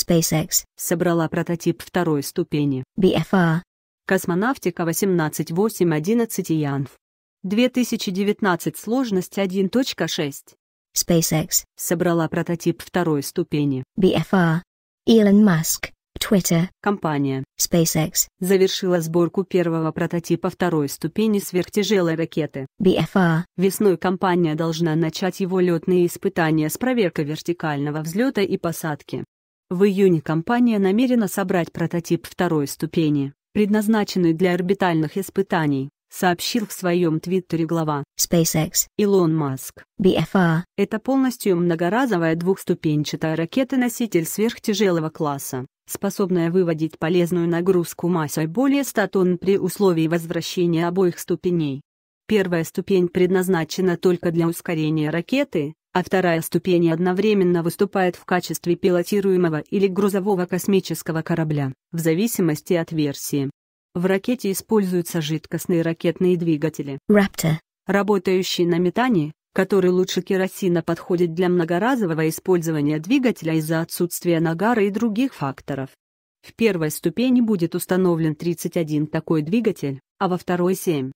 SpaceX собрала прототип второй ступени BFR Космонавтика 18811 Янв. 2019 сложность 1.6. SpaceX собрала прототип второй ступени BFR Илон Маск, Twitter. Компания SpaceX завершила сборку первого прототипа второй ступени сверхтяжелой ракеты BFR. Весной компания должна начать его летные испытания с проверкой вертикального взлета и посадки. В июне компания намерена собрать прототип второй ступени, предназначенный для орбитальных испытаний, сообщил в своем твиттере глава SpaceX Илон Маск. BFR. Это полностью многоразовая двухступенчатая ракета-носитель сверхтяжелого класса, способная выводить полезную нагрузку массой более 100 тонн при условии возвращения обоих ступеней. Первая ступень предназначена только для ускорения ракеты, а вторая ступень одновременно выступает в качестве пилотируемого или грузового космического корабля, в зависимости от версии. В ракете используются жидкостные ракетные двигатели Raptor, работающие на метане, который лучше керосина подходит для многоразового использования двигателя из-за отсутствия нагара и других факторов. В первой ступени будет установлен 31 такой двигатель, а во второй 7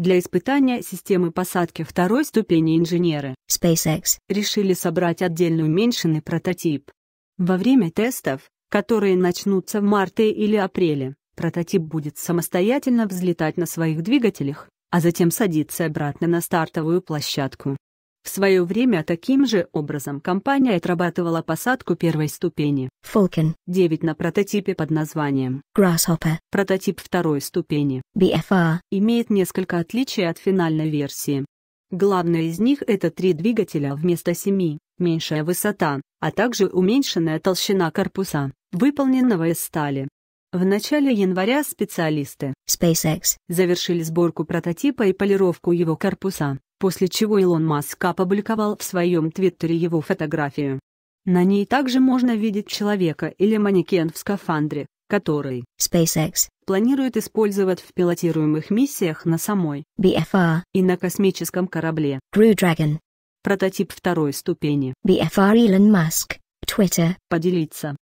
для испытания системы посадки второй ступени инженеры SpaceX решили собрать отдельно уменьшенный прототип. Во время тестов, которые начнутся в марте или апреле, прототип будет самостоятельно взлетать на своих двигателях, а затем садиться обратно на стартовую площадку. В свое время таким же образом компания отрабатывала посадку первой ступени Falcon 9 на прототипе под названием Grasshopper. Прототип второй ступени BFR имеет несколько отличий от финальной версии. Главное из них это три двигателя вместо семи, меньшая высота, а также уменьшенная толщина корпуса, выполненного из стали. В начале января специалисты SpaceX завершили сборку прототипа и полировку его корпуса, после чего Илон Маск опубликовал в своем твиттере его фотографию. На ней также можно видеть человека или манекен в скафандре, который SpaceX планирует использовать в пилотируемых миссиях на самой BFR и на космическом корабле Crew Dragon. Прототип второй ступени BFR Elon Musk, Twitter, поделиться.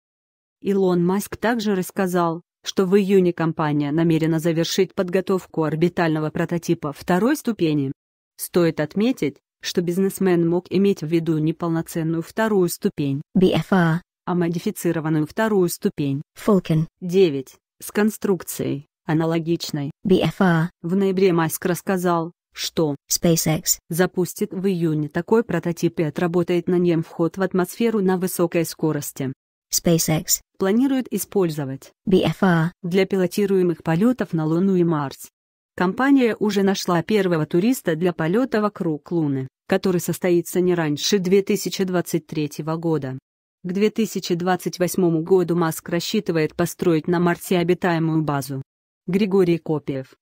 Илон Маск также рассказал, что в июне компания намерена завершить подготовку орбитального прототипа второй ступени Стоит отметить, что бизнесмен мог иметь в виду не полноценную вторую ступень BFR, а модифицированную вторую ступень Falcon 9 с конструкцией, аналогичной BFR. В ноябре Маск рассказал, что SpaceX запустит в июне такой прототип и отработает на нем вход в атмосферу на высокой скорости. SpaceX планирует использовать BFR для пилотируемых полетов на Луну и Марс. Компания уже нашла первого туриста для полета вокруг Луны, который состоится не раньше 2023 года. К 2028 году Маск рассчитывает построить на Марсе обитаемую базу. Григорий Копиев